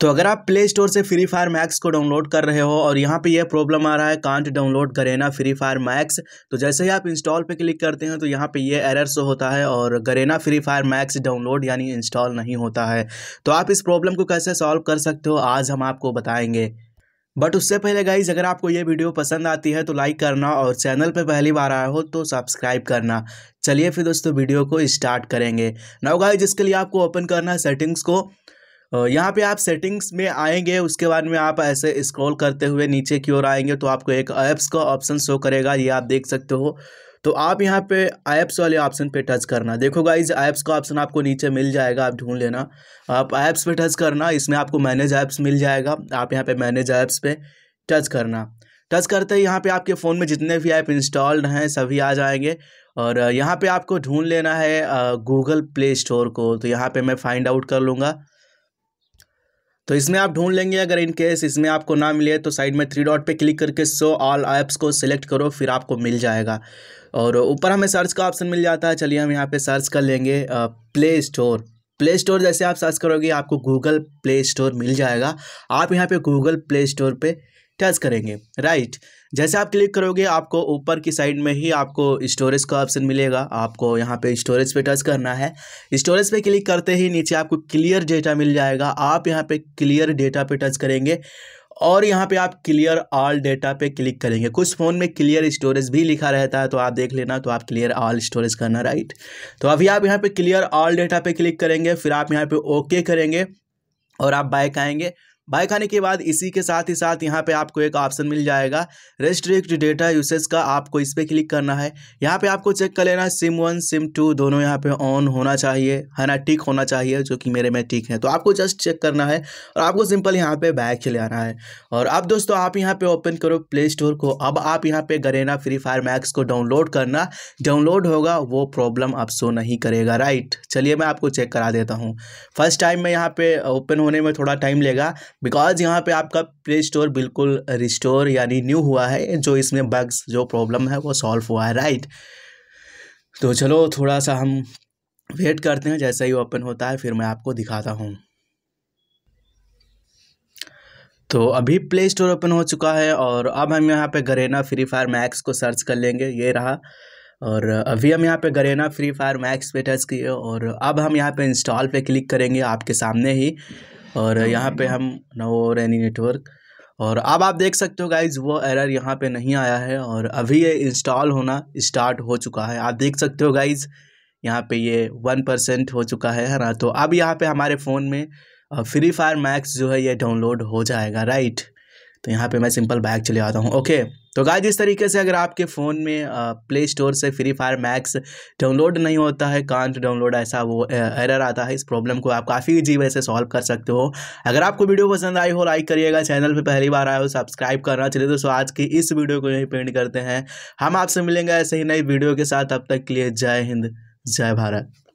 तो अगर आप प्ले स्टोर से फ्री फायर मैक्स को डाउनलोड कर रहे हो और यहाँ पे यह प्रॉब्लम आ रहा है can't download Garena Free Fire Max तो जैसे ही आप इंस्टॉल पे क्लिक करते हैं तो यहाँ पे ये एरर शो होता है और Garena Free Fire Max download यानी इंस्टॉल नहीं होता है तो आप इस प्रॉब्लम को कैसे सॉल्व कर सकते हो आज हम आपको बताएंगे बट उससे पहले गाइज अगर आपको ये वीडियो पसंद आती है तो लाइक करना और चैनल पे पहली बार आया हो तो सब्सक्राइब करना चलिए फिर दोस्तों वीडियो को स्टार्ट करेंगे नाउ गाइज इसके लिए आपको ओपन करना है सेटिंग्स को यहाँ पे आप सेटिंग्स में आएंगे उसके बाद में आप ऐसे स्क्रॉल करते हुए नीचे की ओर आएंगे तो आपको एक ऐप्स का ऑप्शन शो करेगा ये आप देख सकते हो तो आप यहाँ पे ऐप्स वाले ऑप्शन पे टच करना देखो गाइज ऐप्स का ऑप्शन आपको नीचे मिल जाएगा आप ढूंढ लेना आप ऐप्स पे टच करना इसमें आपको मैनेज ऐप्स मिल जाएगा आप यहाँ पे मैनेज ऐप्स पे टच करना टच करते ही यहाँ पे आपके फ़ोन में जितने भी ऐप इंस्टॉल्ड हैं सभी आ जाएंगे और यहाँ पे आपको ढूंढ लेना है गूगल प्ले स्टोर को तो यहाँ पे मैं फाइंड आउट कर लूँगा तो इसमें आप ढूंढ लेंगे अगर इन केस इसमें आपको ना मिले तो साइड में थ्री डॉट पे क्लिक करके सो ऑल ऐप्स को सिलेक्ट करो फिर आपको मिल जाएगा और ऊपर हमें सर्च का ऑप्शन मिल जाता है चलिए हम यहाँ पे सर्च कर लेंगे प्ले स्टोर प्ले स्टोर जैसे आप सर्च करोगे आपको गूगल प्ले स्टोर मिल जाएगा आप यहाँ पे गूगल प्ले स्टोर पे टच करेंगे राइट जैसे आप क्लिक करोगे आपको ऊपर की साइड में ही आपको स्टोरेज का ऑप्शन मिलेगा आपको यहाँ पे स्टोरेज पे टच करना है स्टोरेज पे क्लिक करते ही नीचे आपको क्लियर डेटा मिल जाएगा आप यहाँ पे क्लियर डेटा पे टच करेंगे और यहाँ पे आप क्लियर ऑल डेटा पे क्लिक करेंगे कुछ फ़ोन में क्लियर स्टोरेज भी लिखा रहता है तो आप देख लेना तो आप क्लियर ऑल स्टोरेज करना राइट तो अभी आप यहाँ पे क्लियर ऑल डेटा पे क्लिक करेंगे फिर आप यहाँ पे ओके करेंगे और आप बाइक आएंगे बाय खाने के बाद इसी के साथ ही साथ यहाँ पे आपको एक ऑप्शन मिल जाएगा रेस्ट्रिक्ट डेटा यूसेज का आपको इस पर क्लिक करना है यहाँ पे आपको चेक कर लेना सिम वन सिम टू दोनों यहाँ पे ऑन होना चाहिए है ना टिक होना चाहिए जो कि मेरे में टिक है तो आपको जस्ट चेक करना है और आपको सिंपल यहाँ पे बैग चले आना है और अब दोस्तों आप यहाँ पे ओपन करो प्ले स्टोर को अब आप यहाँ पे गरेना फ्री फायर मैक्स को डाउनलोड करना डाउनलोड होगा वो प्रॉब्लम अब शो नहीं करेगा राइट चलिए मैं आपको चेक करा देता हूँ फर्स्ट टाइम में यहाँ पे ओपन होने में थोड़ा टाइम लेगा बिकॉज यहाँ पे आपका प्ले स्टोर बिल्कुल रिस्टोर यानी न्यू हुआ है जो इसमें बग्स जो प्रॉब्लम है वो सॉल्व हुआ है राइट तो चलो थोड़ा सा हम वेट करते हैं जैसा ही ओपन होता है फिर मैं आपको दिखाता हूँ तो अभी प्ले स्टोर ओपन हो चुका है और अब हम यहाँ पे गरेना फ्री फायर मैक्स को सर्च कर लेंगे ये रहा और अभी हम यहाँ पे गरेना फ्री फायर मैक्स पे टच किए और अब हम यहाँ पे इंस्टॉल पे क्लिक करेंगे आपके सामने ही और हाँ, यहाँ हाँ, पे हाँ। हम नो एनी नेटवर्क और अब आप देख सकते हो गाइज वो एरर यहाँ पे नहीं आया है और अभी ये इंस्टॉल होना स्टार्ट हो चुका है आप देख सकते हो गाइज यहाँ पे ये वन परसेंट हो चुका है है ना तो अब यहाँ पे हमारे फ़ोन में फ्री फायर मैक्स जो है ये डाउनलोड हो जाएगा राइट तो यहाँ पे मैं सिंपल बैग चले आता हूँ ओके तो गाय जिस तरीके से अगर आपके फ़ोन में प्ले स्टोर से फ्री फायर मैक्स डाउनलोड नहीं होता है कांट डाउनलोड ऐसा वो एरर आता है इस प्रॉब्लम को आप काफ़ी इजी वैसे सॉल्व कर सकते हो अगर आपको वीडियो पसंद आई हो लाइक करिएगा चैनल पर पहली बार आए हो सब्सक्राइब करना चलिए दोस्तों आज की इस वीडियो को यहीं पेंट करते हैं हम आपसे मिलेंगे ऐसे ही नई वीडियो के साथ अब तक के लिए जय हिंद जय भारत